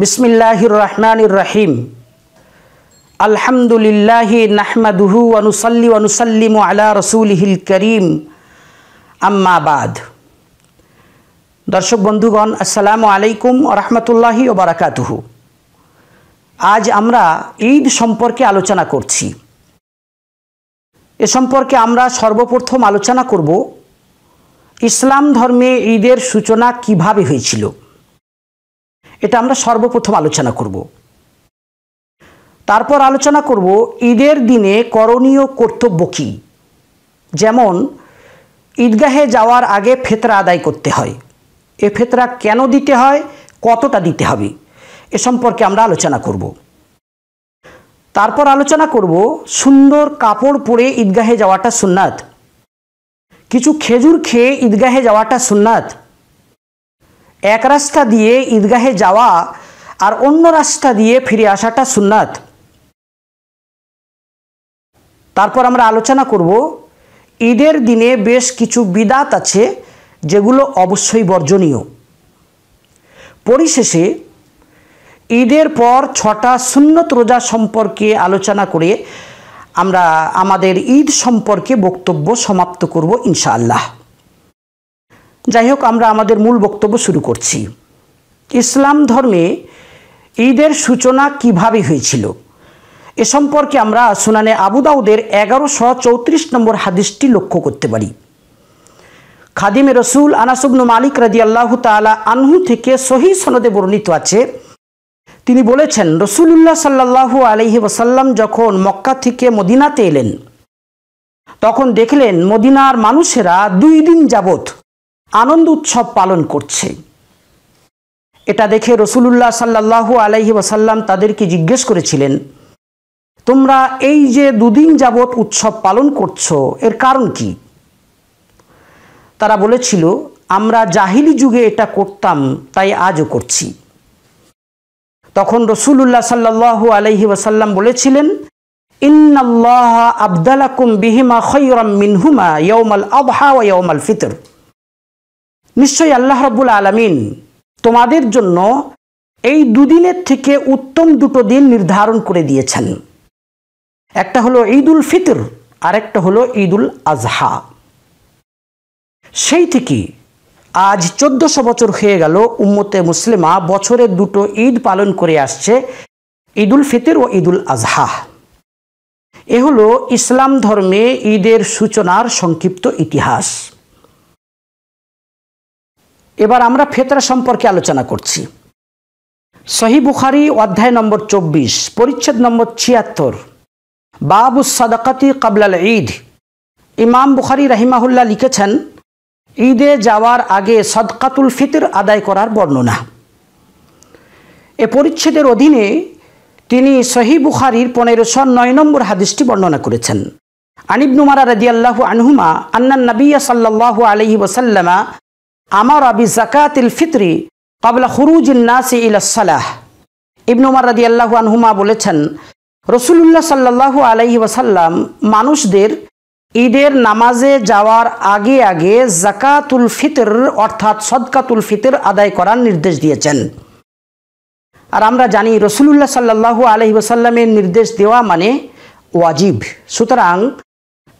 বিসমিল্লাহির রহমানির রহিম আলহামদুলিল্লাহ নাহমাদুহু অনুসল্লি অনুসল্লিম আলা রসুলহিল করিম আম্মাবাদ দর্শক বন্ধুগণ আসসালামু আলাইকুম রহমতুল্লাহি ও বারাকাতুহু আজ আমরা ঈদ সম্পর্কে আলোচনা করছি এ সম্পর্কে আমরা সর্বপ্রথম আলোচনা করব ইসলাম ধর্মে ঈদের সূচনা কিভাবে হয়েছিল এটা আমরা সর্বপ্রথম আলোচনা করব তারপর আলোচনা করব ঈদের দিনে করণীয় কর্তব্য কী যেমন ঈদগাহে যাওয়ার আগে ফেতরা আদায় করতে হয় এ ফেতরা কেন দিতে হয় কতটা দিতে হবে এ সম্পর্কে আমরা আলোচনা করব তারপর আলোচনা করব সুন্দর কাপড় পরে ঈদগাহে যাওয়াটা সুন্নাত কিছু খেজুর খেয়ে ঈদগাহে যাওয়াটা সুন্নাত এক রাস্তা দিয়ে ঈদগাহে যাওয়া আর অন্য রাস্তা দিয়ে ফিরে আসাটা সুন্নাত তারপর আমরা আলোচনা করব ঈদের দিনে বেশ কিছু বিদাত আছে যেগুলো অবশ্যই বর্জনীয় পরিশেষে ঈদের পর ছটা সুন্নত রোজা সম্পর্কে আলোচনা করে আমরা আমাদের ঈদ সম্পর্কে বক্তব্য সমাপ্ত করব ইনশাআল্লাহ যাই হোক আমরা আমাদের মূল বক্তব্য শুরু করছি ইসলাম ধর্মে ঈদের সূচনা কিভাবে হয়েছিল এ সম্পর্কে আমরা সুনানে আবুদাউদের এগারোশো চৌত্রিশ নম্বর হাদিসটি লক্ষ্য করতে পারি খাদিমে রসুল আনাসুবনু মালিক রাজি আল্লাহ তালা আনহু থেকে সহি সনদে বর্ণিত আছে তিনি বলেছেন রসুলুল্লাহ সাল্লাহু আলহি ওসাল্লাম যখন মক্কা থেকে মদিনাতে এলেন তখন দেখলেন মদিনার মানুষেরা দুই দিন যাবৎ আনন্দ উৎসব পালন করছে এটা দেখে রসুলুল্লাহ সাল্লাহু আলহি ওসাল্লাম তাদেরকে জিজ্ঞেস করেছিলেন তোমরা এই যে দুদিন যাবৎ উৎসব পালন করছো এর কারণ কি তারা বলেছিল আমরা জাহিলি যুগে এটা করতাম তাই আজও করছি তখন রসুল্লাহ সাল্লাহ আলহি ওসাল্লাম বলেছিলেন ইন্নাল্লাহ আবদালাকুম বিহিমা খৈরম মিনহুমা ইয়ৌমাল আবহা ও ইয়ৌমাল ফিতর নিশ্চয়ই আল্লাহ রবুল আলমিন তোমাদের জন্য এই দুদিনের থেকে উত্তম দুটো দিন নির্ধারণ করে দিয়েছেন একটা হলো ঈদুল ফিতর আরেকটা হলো ঈদুল আজহা সেই থেকে আজ চোদ্দশো বছর হয়ে গেল উম্মতে মুসলিমা বছরে দুটো ঈদ পালন করে আসছে ঈদুল ফিতর ও ঈদুল আজহা এ হলো ইসলাম ধর্মে ঈদের সূচনার সংক্ষিপ্ত ইতিহাস এবার আমরা ফেতরা সম্পর্কে আলোচনা করছি সহি বুখারি অধ্যায় নম্বর চব্বিশ পরিচ্ছেদ নম্বর ছিয়াত্তর বাবু সাদাকাতি কাবলাল ঈদ ইমাম বুখারি রাহিমাহুল্লাহ লিখেছেন ঈদে যাওয়ার আগে সদকাতুল ফিতর আদায় করার বর্ণনা এ পরিচ্ছেদের অধীনে তিনি সহি বুখারির পনেরোশো নয় নম্বর হাদিসটি বর্ণনা করেছেন আনিবনুমারা আল্লাহ আনহুমা আন্না নবিয়া সাল্লাহু আলহি ওসাল্লামা আমার আবি জাকাতিল ফিতরি কাবলা হুরুজিন্নাসি ইলাসালাহ ইবনুমার রাজি আল্লাহু আনহুমা বলেছেন রসুল্লাহ সাল্লাহু আলহি ওসাল্লাম মানুষদের ঈদের নামাজে যাওয়ার আগে আগে জাকাতুল ফিতর অর্থাৎ সদকাতুল ফিতর আদায় করার নির্দেশ দিয়েছেন আর আমরা জানি রসুলুল্লাহ সাল্লাহ আলহি ওসাল্লামের নির্দেশ দেওয়া মানে ওয়াজিব সুতরাং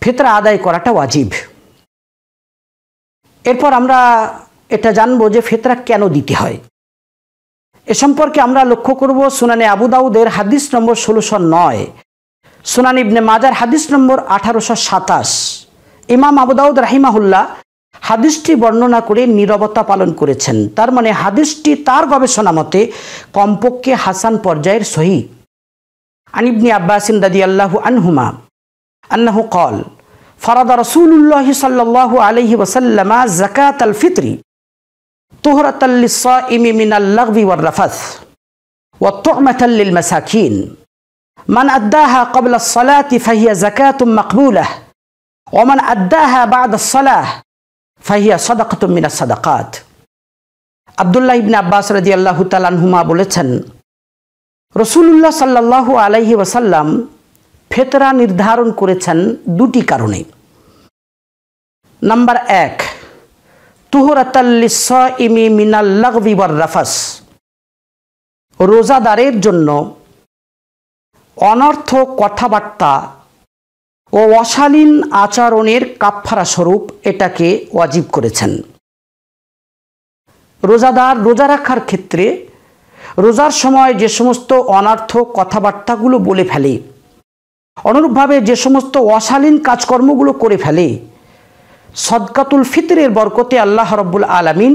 ফিতরা আদায় করাটা ওয়াজিব এরপর আমরা এটা জানবো যে ফেতরা কেন দিতে হয় এ সম্পর্কে আমরা লক্ষ্য করব সুনানে আবুদাউদের হাদিস নম্বর ষোলোশো নয় সুনান ইবনে মাজার হাদিস নম্বর আঠারোশো সাতাশ ইমাম আবুদাউদ রাহিমাহুল্লাহ হাদিসটি বর্ণনা করে নিরবতা পালন করেছেন তার মানে হাদিসটি তার গবেষণা মতে কমপক্ষে হাসান পর্যায়ের সহি আনিবনি আব্বাসিন দাদি আল্লাহ আনহুমা আন্নাহু কল ফরাদা রসুল্লাহ সাল্লাহ আলহি ওসাল্লামা জাকাত আল ফিতরি তোহরাত ইমিমিন আল্লাহবি রাফাস ওয়াত্তমাতাল্লিল মাসাকিন من أداها قبل الصلاة فهي زكاة مقبولة ومن أداها بعد الصلاة فهي صدقة من الصدقات আবদুল্লাহ ইবনে আব্বাস রাজি আল্লাহ তালানহুমা বলেছেন রসুল্লাহ সাল্লাহ আলাইহি ওয়াসাল্লাম ফেতরা নির্ধারণ করেছেন দুটি কারণে নাম্বার এক তুহরাতাল্লিস ইমি মিনাল লাগবি রাফাস রোজাদারের জন্য অনর্থ কথাবার্তা ও অশালীন আচরণের কাপফারা স্বরূপ এটাকে ওয়াজিব করেছেন রোজাদার রোজা রাখার ক্ষেত্রে রোজার সময় যে সমস্ত অনার্থ কথাবার্তাগুলো বলে ফেলে অনুরূপভাবে যে সমস্ত অশালীন কাজকর্মগুলো করে ফেলে সদকাতুল ফিতরের বরকতে আল্লাহ রব্বুল আলামিন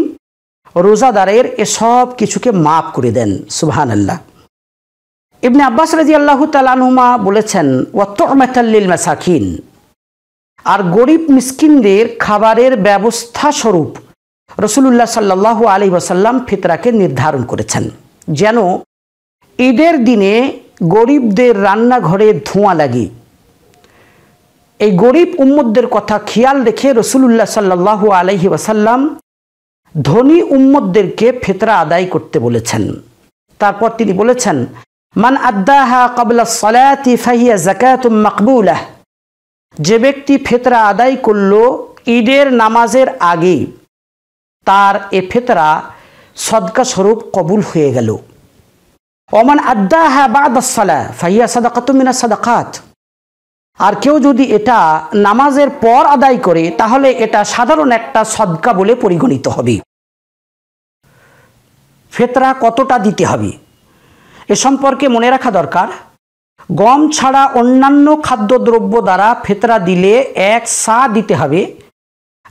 রোজাদারের এসব কিছুকে মাফ করে দেন সুবহান আল্লাহ ইবনে আব্বাস রাজি আল্লাহ তালানুমা বলেছেন ওয়াত্তমাতাল্লিল মাসাকিন আর গরিব মিসকিনদের খাবারের ব্যবস্থা স্বরূপ রসুলুল্লাহ সাল্লাহ আলি ওয়াসাল্লাম ফিতরাকে নির্ধারণ করেছেন যেন ঈদের দিনে গরিবদের রান্নাঘরে ধোঁয়া লাগে এই গরিব উম্মদদের কথা খেয়াল রেখে রসুল্লাহ সাল্লাহ আলহি ওয়াসাল্লাম ধনী উম্মদদেরকে ফেতরা আদায় করতে বলেছেন তারপর তিনি বলেছেন মান আদাহা কবলা সলাতি ফাহিয়া জাকাতুম মকবুলাহ যে ব্যক্তি ফেতরা আদায় করল ঈদের নামাজের আগে তার এ ফেতরা সদকা স্বরূপ কবুল হয়ে গেল অমান আদাহা বাদাসালা ফাহিয়া সাদাকাতুমিনা সাদাকাত আর কেউ যদি এটা নামাজের পর আদায় করে তাহলে এটা সাধারণ একটা সদকা বলে পরিগণিত হবে ফেতরা কতটা দিতে হবে এ সম্পর্কে মনে রাখা দরকার গম ছাড়া অন্যান্য খাদ্যদ্রব্য দ্বারা ফেতরা দিলে এক সা দিতে হবে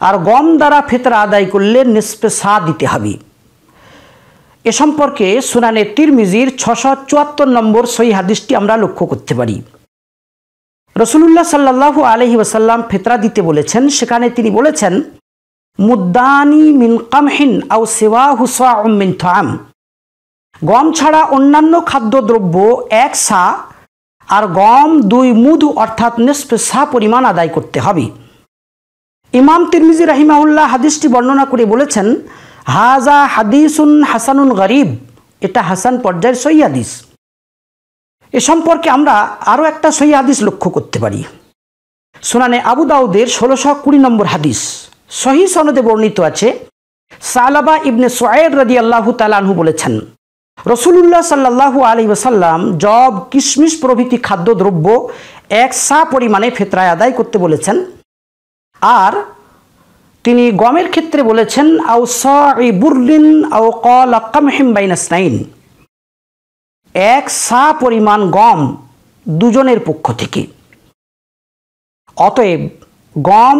আর গম দ্বারা ফেতরা আদায় করলে নিষ্পে সা দিতে হবে এ সম্পর্কে সুনানে তিরমিজির ছশো চুয়াত্তর নম্বর সই হাদিসটি আমরা লক্ষ্য করতে পারি রসুলুল্লাহ সাল্লাহ আলহি ওসাল্লাম ফেতরা দিতে বলেছেন সেখানে তিনি বলেছেন মুদ্দানি মিন কামহিন আউ সেওয়া হুসা মিন থাম গম ছাড়া অন্যান্য খাদ্যদ্রব্য এক সা আর গম দুই মুধু অর্থাৎ নিষ্পেষা পরিমাণ আদায় করতে হবে ইমাম তিরমিজি রাহিমাউল্লাহ হাদিসটি বর্ণনা করে বলেছেন হাজা হাদিসুন হাসানুন গরিব এটা হাসান পর্যায়ের সই হাদিস এ সম্পর্কে আমরা আরও একটা সই হাদিস লক্ষ্য করতে পারি সুনানে আবু দাউদের ষোলোশো কুড়ি নম্বর হাদিস সহি সনদে বর্ণিত আছে সালাবা ইবনে সোয়ের রাজি আল্লাহ তালাহু বলেছেন রসুলুল্লাহ সাল্লাহ আলী ওসাল্লাম জব কিশমিশ প্রভৃতি খাদ্যদ্রব্য এক সা পরিমাণে ফেতরায় আদায় করতে বলেছেন আর তিনি গমের ক্ষেত্রে বলেছেন আউ সুরলিন আউ কল আক্কাম নাইন এক সা পরিমাণ গম দুজনের পক্ষ থেকে অতএব গম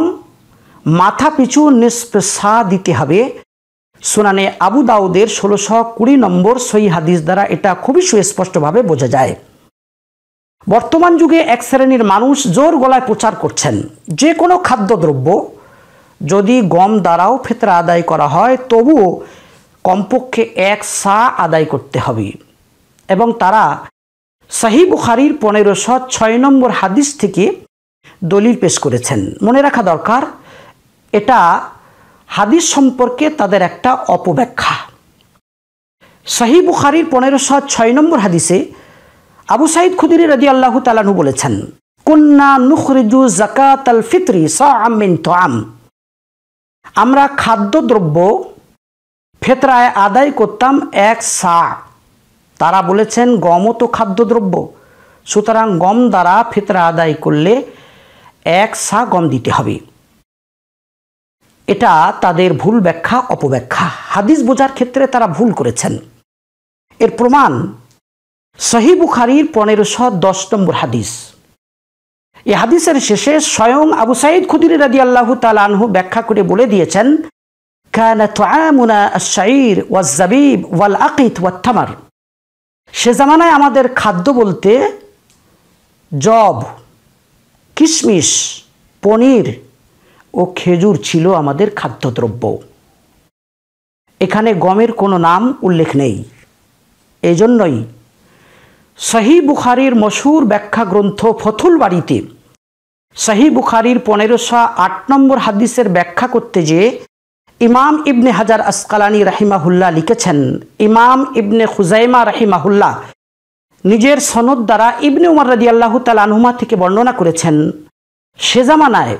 মাথা পিছু নিঃস্পেসা দিতে হবে সুনানে আবু দাউদের ষোলোশো কুড়ি নম্বর সই হাদিস দ্বারা এটা খুবই সুস্পষ্টভাবে বোঝা যায় বর্তমান যুগে এক শ্রেণীর মানুষ জোর গলায় প্রচার করছেন যে কোনো খাদ্যদ্রব্য যদি গম দ্বারাও ফেতরা আদায় করা হয় তবুও কমপক্ষে এক সা আদায় করতে হবে এবং তারা সাহি বুখারির পনেরোশো ছয় নম্বর হাদিস থেকে দলিল পেশ করেছেন মনে রাখা দরকার এটা হাদিস সম্পর্কে তাদের একটা অপব্যাখ্যা শাহি বুখারির পনেরোশো ছয় নম্বর হাদিসে আবু সাইদ খুদিরি রাজি আল্লাহ তালানু বলেছেন কন্যা নুখরিজু জাকাত আল ফিতরি সিন তো আম আমরা খাদ্যদ্রব্য ফেতরায় আদায় করতাম এক সা তারা বলেছেন গমও তো খাদ্যদ্রব্য সুতরাং গম দ্বারা ফেতরা আদায় করলে এক সা গম দিতে হবে এটা তাদের ভুল ব্যাখ্যা অপব্যাখ্যা হাদিস বোঝার ক্ষেত্রে তারা ভুল করেছেন এর প্রমাণ সহি বুখারির পনেরোশো দশ নম্বর হাদিস এই হাদিসের শেষে স্বয়ং আবু সাইদ খুদির রাজি আল্লাহ তালানহু ব্যাখ্যা করে বলে দিয়েছেন ওয়াত্থামার সে জামানায় আমাদের খাদ্য বলতে জব কিশমিশ পনির ও খেজুর ছিল আমাদের খাদ্যদ্রব্য এখানে গমের কোনো নাম উল্লেখ নেই এজন্যই শাহী বুখারির মশুর ব্যাখ্যা গ্রন্থ ফথুল বাড়িতে শাহী বুখারির পনেরোশো আট নম্বর হাদিসের ব্যাখ্যা করতে যেয়ে ইমাম ইবনে হাজার আসকালানি রাহিমাহুল্লাহ লিখেছেন ইমাম ইবনে খুজাইমা রাহিমাহুল্লাহ নিজের সনদ দ্বারা ইবনে উমার রাজি আল্লাহ তালা আনহুমা থেকে বর্ণনা করেছেন সে জামানায়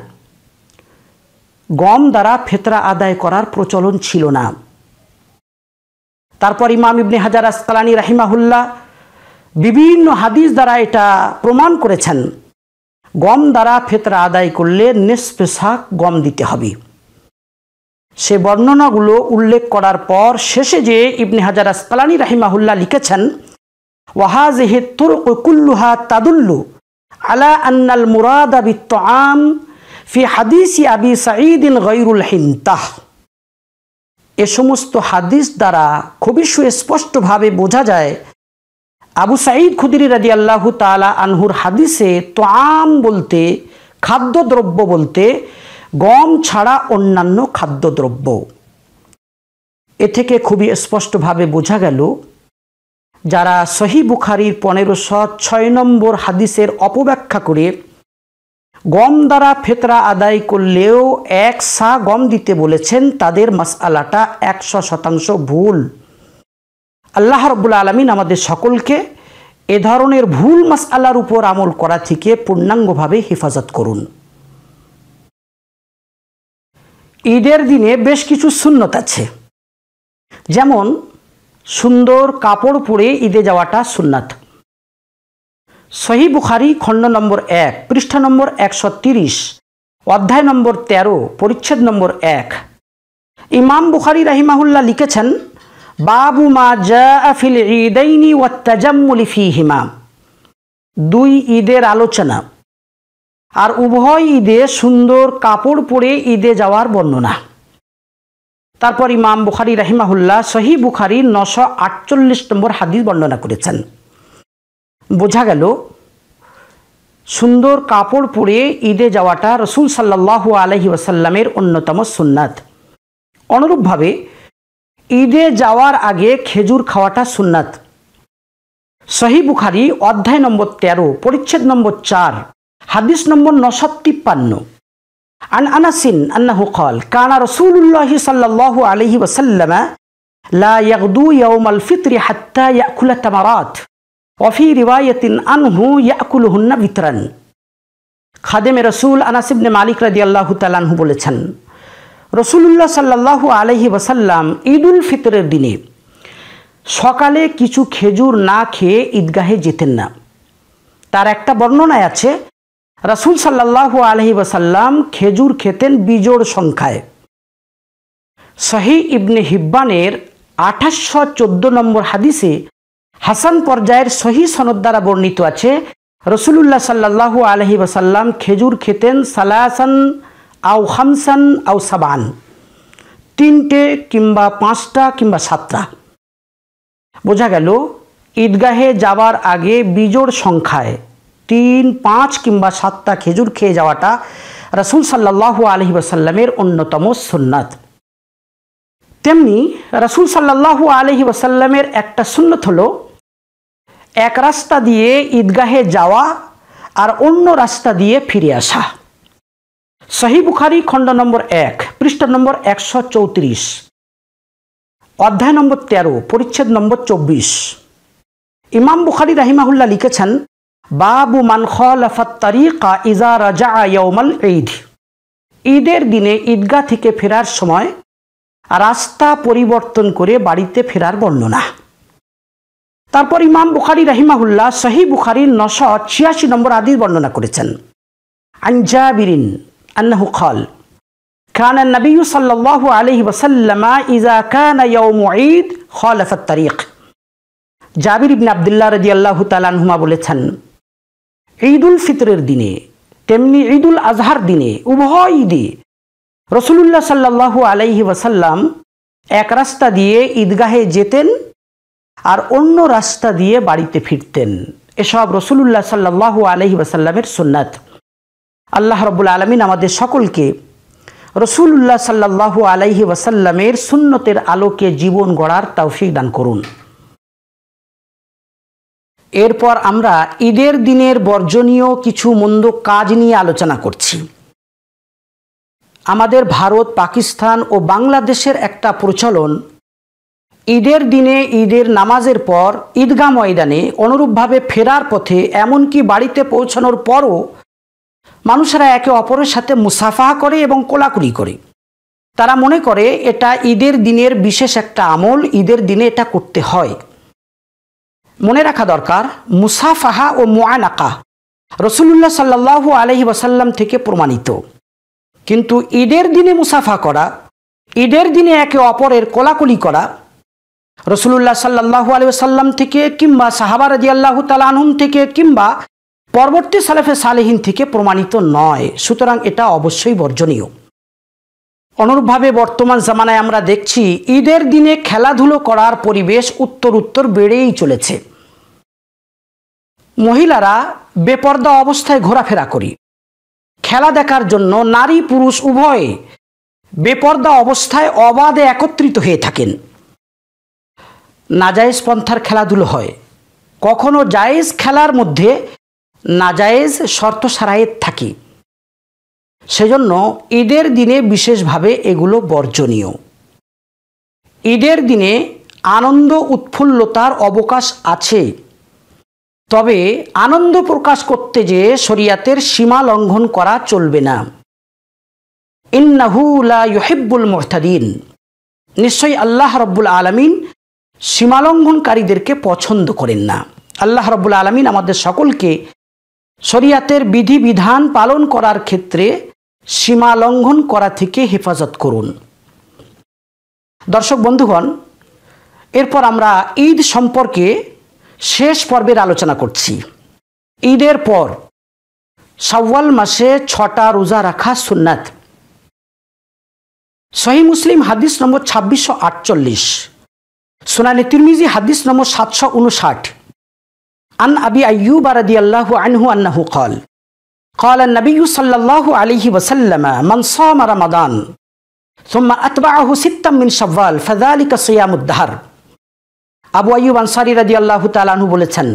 গম দ্বারা ফেতরা আদায় করার প্রচলন ছিল না তারপর ইমাম ইবনে হাজার আসকালানি রাহিমাহুল্লাহ বিভিন্ন হাদিস দ্বারা এটা প্রমাণ করেছেন গম দ্বারা ফেতরা আদায় করলে নিষ্পেশাক গম দিতে হবে সে বর্ণনাগুলো উল্লেখ করার পর শেষে যে ইবনে হাজার আসকালানি রাহিমাহুল্লাহ লিখেছেন ওয়াহাজেহে তুরকুল্লুহা তাদুল্লু আলা আন্নাল মুরাদ আবিত্ত আম ফি হাদিস আবি সাঈদিন গৈরুল হিন্তাহ এ সমস্ত হাদিস দ্বারা খুবই সুস্পষ্টভাবে বোঝা যায় আবু সাঈদ খুদিরি রাজি আল্লাহ তালা আনহুর হাদিসে তোয়াম বলতে খাদ্যদ্রব্য বলতে গম ছাড়া অন্যান্য খাদ্যদ্রব্য এ থেকে খুবই স্পষ্টভাবে বোঝা গেল যারা সহি বুখারির পনেরোশো ছয় নম্বর হাদিসের অপব্যাখ্যা করে গম দ্বারা ফেতরা আদায় করলেও এক সা গম দিতে বলেছেন তাদের মাসআলাটা একশো শতাংশ ভুল আল্লাহ রব্বুল আলমিন আমাদের সকলকে এ ধরনের ভুল মাসআলার উপর আমল করা থেকে পূর্ণাঙ্গভাবে হেফাজত করুন ঈদের দিনে বেশ কিছু সুন্নত আছে যেমন সুন্দর কাপড় পরে ঈদে যাওয়াটা সুন্নাথ সহি বুখারি খণ্ড নম্বর এক পৃষ্ঠা নম্বর একশো তিরিশ অধ্যায় নম্বর তেরো পরিচ্ছেদ নম্বর এক ইমাম বুখারি রাহিমাহুল্লাহ লিখেছেন বাবু মা জাফিল ঈদাইনি ওয়াত্তাজাম্মুলি হিমাম দুই ঈদের আলোচনা আর উভয় ঈদে সুন্দর কাপড় পরে ঈদে যাওয়ার বর্ণনা তারপর ইমাম বুখারি রাহিমাহুল্লাহ সহি বুখারি নশো আটচল্লিশ নম্বর হাদিস বর্ণনা করেছেন বোঝা গেল সুন্দর কাপড় পরে ঈদে যাওয়াটা রসুল সাল্লাহ আলহি ওয়াসাল্লামের অন্যতম সুন্নাত অনুরূপভাবে ঈদে যাওয়ার আগে খেজুর খাওয়াটা সুন্নাত সহি বুখারি অধ্যায় নম্বর তেরো পরিচ্ছেদ নম্বর চার হাদিস নম্বর নশো তিপ্পান্ন আন আনাসিন আন্নাহু قال কানা رسول الله صلى الله লা وسلم لا يغدو يوم হাত্তা حتى يأكل ওফি রিওয়ায়তিন আনহু ইয়াকুল হুন্না বিতরান খাদেমে রসুল আনাসিবনে মালিক রাজি আল্লাহ তালানহু বলেছেন রসুলুল্লাহ সাল্লাহু আলহি ওসাল্লাম উল ফিতরের দিনে সকালে কিছু খেজুর না খেয়ে ঈদগাহে যেতেন না তার একটা বর্ণনায় আছে রসুল সাল্লাহু আলহি ওসাল্লাম খেজুর খেতেন বিজোড় সংখ্যায় সহি ইবনে হিব্বানের আঠাশশো চোদ্দো নম্বর হাদিসে হাসান পর্যায়ের সহি সনদ দ্বারা বর্ণিত আছে রসুলুল্লাহ সাল্লাহ আলহি ওসাল্লাম খেজুর খেতেন সালাসান আউ হামসান আউ সাবান তিনটে কিংবা পাঁচটা কিংবা সাতটা বোঝা গেল ঈদগাহে যাওয়ার আগে বিজোড় সংখ্যায় তিন পাঁচ কিংবা সাতটা খেজুর খেয়ে যাওয়াটা রসুল সাল্লাহ আলহি ওসাল্লামের অন্যতম সুন্নাত তেমনি রসুল সাল্লাহ আলহি ওসাল্লামের একটা সুন্নত হলো এক রাস্তা দিয়ে ঈদগাহে যাওয়া আর অন্য রাস্তা দিয়ে ফিরে আসা সহি বুখারি খণ্ড নম্বর এক পৃষ্ঠ নম্বর একশো চৌত্রিশ অধ্যায় নম্বর তেরো পরিচ্ছেদ নম্বর চব্বিশ ইমাম বুখারি রাহিমাহুল্লা লিখেছেন বাবু মান ইজা রাজা ইয়ৌমাল ঈদ ঈদের দিনে ঈদগাহ থেকে ফেরার সময় রাস্তা পরিবর্তন করে বাড়িতে ফেরার বর্ণনা তারপর ইমাম বুখারি রাহিমাহুল্লাহ সহি বুখারি নশ ছিয়াশি নম্বর আদির বর্ণনা করেছেন আঞ্জাবিরিন আন্নাহু খল كان النبي صلى الله عليه وسلم إذا كان يوم عيد خالف الطريق জাবির ইবনে আবদুল্লাহ রাজি আল্লাহ তালানহুমা বলেছেন ঈদুল ফিতরের দিনে তেমনি ঈদুল আজহার দিনে উভয় ঈদে রসুলুল্লাহ সাল্লাহ আলাইহি ওয়াসাল্লাম এক রাস্তা দিয়ে ঈদগাহে যেতেন আর অন্য রাস্তা দিয়ে বাড়িতে ফিরতেন এসব রসুলুল্লাহ সাল্লাহ আলহি ওয়াসাল্লামের সুন্নাত আল্লাহ রবুল আলমিন আমাদের সকলকে রসুলুল্লাহ সাল্লাহ আলহি ওয়াসাল্লামের সুন্নতের আলোকে জীবন গড়ার তৌফিক দান করুন এরপর আমরা ঈদের দিনের বর্জনীয় কিছু মন্দ কাজ নিয়ে আলোচনা করছি আমাদের ভারত পাকিস্তান ও বাংলাদেশের একটা প্রচলন ঈদের দিনে ঈদের নামাজের পর ঈদগা ময়দানে অনুরূপভাবে ফেরার পথে এমনকি বাড়িতে পৌঁছানোর পরও মানুষেরা একে অপরের সাথে মুসাফা করে এবং কোলাকুলি করে তারা মনে করে এটা ঈদের দিনের বিশেষ একটা আমল ঈদের দিনে এটা করতে হয় মনে রাখা দরকার মুসাফাহা ও মোয়ানাকা রসুল্লাহ সাল্লাহ আলহি ওসাল্লাম থেকে প্রমাণিত কিন্তু ঈদের দিনে মুসাফা করা ঈদের দিনে একে অপরের কোলাকুলি করা রসুল্লাহ সাল্লাহ আলিয়াল্লাম থেকে কিংবা সাহাবার দি আল্লাহ তালাহম থেকে কিংবা পরবর্তী সালেফে সালেহীন থেকে প্রমাণিত নয় সুতরাং এটা অবশ্যই বর্জনীয় অনুরূপভাবে বর্তমান জামানায় আমরা দেখছি ঈদের দিনে খেলাধুলো করার পরিবেশ উত্তর উত্তর বেড়েই চলেছে মহিলারা বেপর্দা অবস্থায় ঘোরাফেরা করি খেলা দেখার জন্য নারী পুরুষ উভয়ে বেপর্দা অবস্থায় অবাধে একত্রিত হয়ে থাকেন নাজায়েজ পন্থার খেলাধুলো হয় কখনো জায়েজ খেলার মধ্যে নাজায়েজ শর্ত সারায়েত থাকে সেজন্য ঈদের দিনে বিশেষভাবে এগুলো বর্জনীয় ঈদের দিনে আনন্দ উৎফুল্লতার অবকাশ আছে তবে আনন্দ প্রকাশ করতে যে শরিয়াতের সীমা লঙ্ঘন করা চলবে না ইন্নাহুলা ইহিব্বুল মোহতাদিন নিশ্চয়ই আল্লাহ রব্বুল আলমিন সীমালঙ্ঘনকারীদেরকে পছন্দ করেন না আল্লাহ রব্বুল আলমিন আমাদের সকলকে শরিয়াতের বিধিবিধান পালন করার ক্ষেত্রে সীমালঙ্ঘন করা থেকে হেফাজত করুন দর্শক বন্ধুগণ এরপর আমরা ঈদ সম্পর্কে শেষ পর্বের আলোচনা করছি ঈদের পর সাওয়াল মাসে ছটা রোজা রাখা সুন্নাত সহি মুসলিম হাদিস নম্বর ছাব্বিশশো আটচল্লিশ সোনানে তিরমিজি হাদিস নম্বর সাতশো উনষাট আন আবি আইয়ুব রাদি আল্লাহ আনহু আন্নাহু কল قال النبي صلى الله عليه وسلم من صام رمضان ثم أتبعه ستا من شوال فذلك صيام الدهر আবু আইব আনসারি রাজি আল্লাহ তালাহু বলেছেন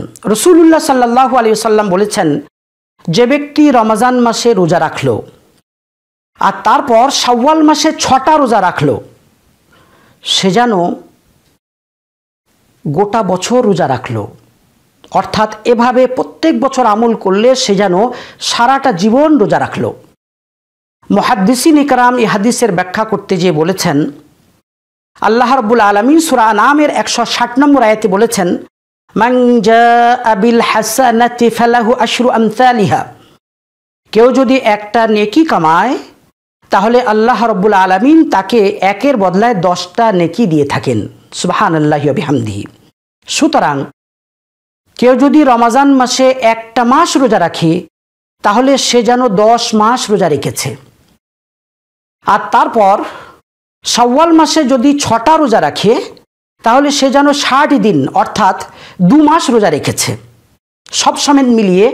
الله সাল্লাহ আলিয়াল্লাম বলেছেন যে ব্যক্তি রমাজান মাসে রোজা রাখল আর তারপর সাওয়াল মাসে ছটা রোজা রাখল সে شجانو গোটা বছর রোজা রাখলো অর্থাৎ এভাবে প্রত্যেক বছর আমল করলে সে যেন সারাটা জীবন রোজা রাখল মহাদ্দিসিন ইকরাম ইহাদিসের ব্যাখ্যা করতে যেয়ে বলেছেন আল্লাহ রবুল আলমিন সুরা নামের একশো ষাট নম্বর আয়াতে বলেছেন কেউ যদি একটা নেকি কামায় তাহলে আল্লাহ রব্বুল আলমিন তাকে একের বদলায় দশটা নেকি দিয়ে থাকেন সুবাহান আল্লাহ বিহামদিহি সুতরাং কেউ যদি রমাজান মাসে একটা মাস রোজা রাখে তাহলে সে যেন দশ মাস রোজা রেখেছে আর তারপর সওয়াল মাসে যদি ছটা রোজা রাখে তাহলে সে যেন ষাট দিন অর্থাৎ দু মাস রোজা রেখেছে সব সমেত মিলিয়ে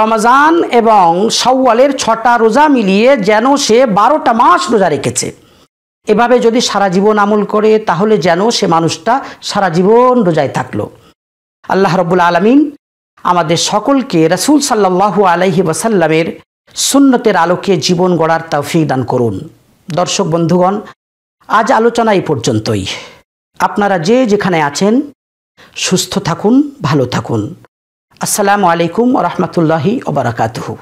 রমজান এবং সওয়ালের ছটা রোজা মিলিয়ে যেন সে বারোটা মাস রোজা রেখেছে এভাবে যদি সারা জীবন আমল করে তাহলে যেন সে মানুষটা সারা জীবন রোজায় থাকলো আল্লাহ রব্বুল আলমিন আমাদের সকলকে রসুল সাল্লাহ আলহি ওয়াসাল্লামের সুন্নতের আলোকে জীবন গড়ার তৌফিক দান করুন দর্শক বন্ধুগণ আজ আলোচনা এই পর্যন্তই আপনারা যে যেখানে আছেন সুস্থ থাকুন ভালো থাকুন আসসালামু আলাইকুম রহমতুল্লাহি ওবরাকাতহু